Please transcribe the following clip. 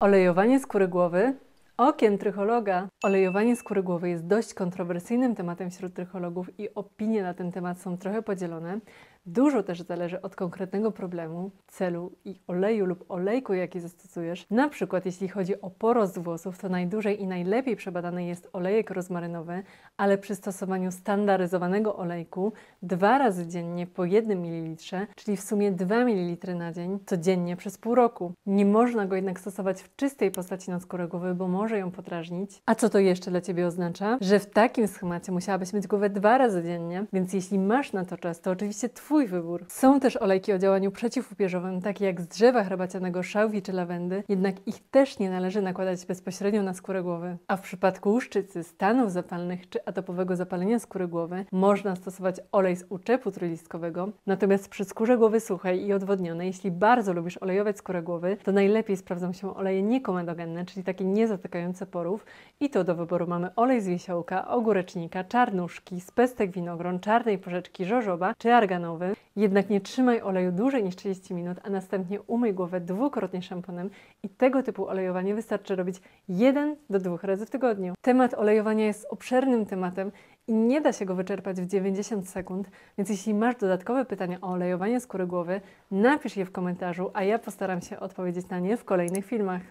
Olejowanie skóry głowy okiem trychologa. Olejowanie skóry głowy jest dość kontrowersyjnym tematem wśród trychologów i opinie na ten temat są trochę podzielone. Dużo też zależy od konkretnego problemu, celu i oleju lub olejku, jaki zastosujesz. Na przykład, jeśli chodzi o porost włosów, to najdłużej i najlepiej przebadany jest olejek rozmarynowy, ale przy stosowaniu standaryzowanego olejku dwa razy dziennie po 1 ml, czyli w sumie 2 ml na dzień codziennie przez pół roku. Nie można go jednak stosować w czystej postaci naskóregowej, bo może ją podrażnić. A co to jeszcze dla Ciebie oznacza? Że w takim schemacie musiałabyś mieć głowę dwa razy dziennie, więc jeśli masz na to czas, to oczywiście twój Twój wybór. Są też olejki o działaniu przeciwupieżowym, takie jak z drzewa herbacianego szałwi czy lawendy, jednak ich też nie należy nakładać bezpośrednio na skórę głowy. A w przypadku łuszczycy, stanów zapalnych czy atopowego zapalenia skóry głowy można stosować olej z uczepu trójlistkowego, natomiast przy skórze głowy suchej i odwodnionej, jeśli bardzo lubisz olejować skórę głowy, to najlepiej sprawdzą się oleje niekomedogenne, czyli takie niezatykające porów i to do wyboru mamy olej z wiesiołka, ogórecznika, czarnuszki, z pestek winogron, czarnej porzeczki żożoba czy arganowy, głowy. Jednak nie trzymaj oleju dłużej niż 30 minut, a następnie umyj głowę dwukrotnie szamponem i tego typu olejowanie wystarczy robić jeden do dwóch razy w tygodniu. Temat olejowania jest obszernym tematem i nie da się go wyczerpać w 90 sekund, więc jeśli masz dodatkowe pytania o olejowanie skóry głowy, napisz je w komentarzu, a ja postaram się odpowiedzieć na nie w kolejnych filmach.